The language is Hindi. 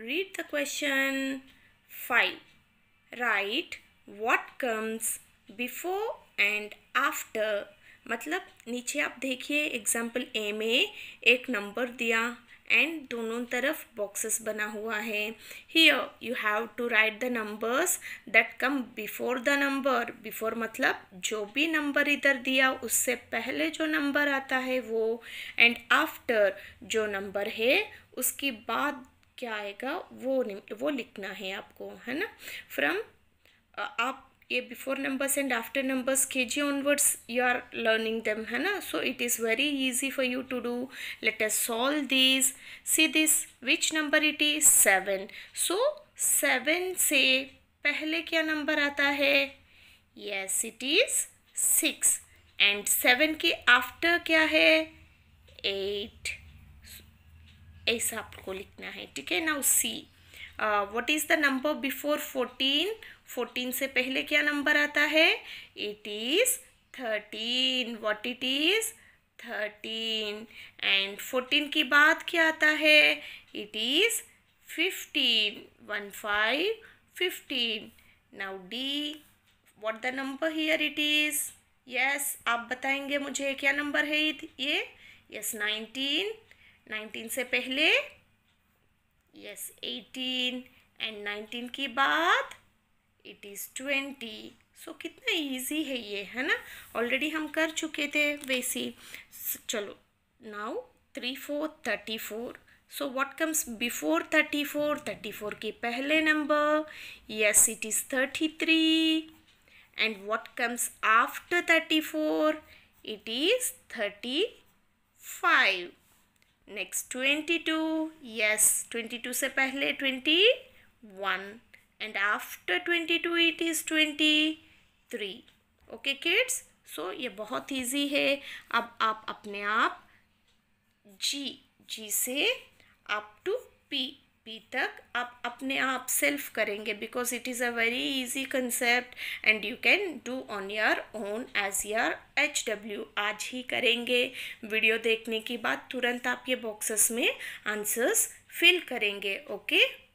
Read the question 5. Write what comes before and after. मतलब नीचे आप देखिए एग्जाम्पल ए में एक नंबर दिया एंड दोनों तरफ बॉक्सेस बना हुआ है here you have to write the numbers that come before the number before मतलब जो भी नंबर इधर दिया उससे पहले जो नंबर आता है वो एंड आफ्टर जो नंबर है उसके बाद क्या आएगा वो वो लिखना है आपको है ना फ्रॉम आप ये before numbers and after numbers K G onwards you are learning them है ना so it is very easy for you to do let us solve this see this which number it is seven so seven से पहले क्या नंबर आता है yes it is six and seven के आफ्टर क्या है एट ऐसा आपको लिखना है ठीक है now see what is the number before fourteen fourteen से पहले क्या नंबर आता है it is thirteen what it is thirteen and fourteen की बात क्या आता है it is fifteen one five fifteen now the what the number here it is yes आप बताएंगे मुझे क्या नंबर है ये यस नाइनटीन नाइनटीन से पहले यस एटीन एंड नाइनटीन के बाद इट इज़ ट्वेंटी सो कितना ईजी है ये है ना ऑलरेडी हम कर चुके थे वैसी चलो now three four thirty four so what comes before thirty four thirty four के पहले number yes it is thirty three and what comes after thirty four it is thirty five next twenty two yes twenty two से पहले twenty one and after twenty two it is twenty three okay kids so ये बहुत ईजी है अब आप अपने आप जी जी से अप टू पी पी तक आप अपने आप सेल्फ करेंगे because it is a very easy concept and you can do on your own as your H W आज ही करेंगे वीडियो देखने के बाद तुरंत आप ये बॉक्सेस में आंसर्स फिल करेंगे ओके okay?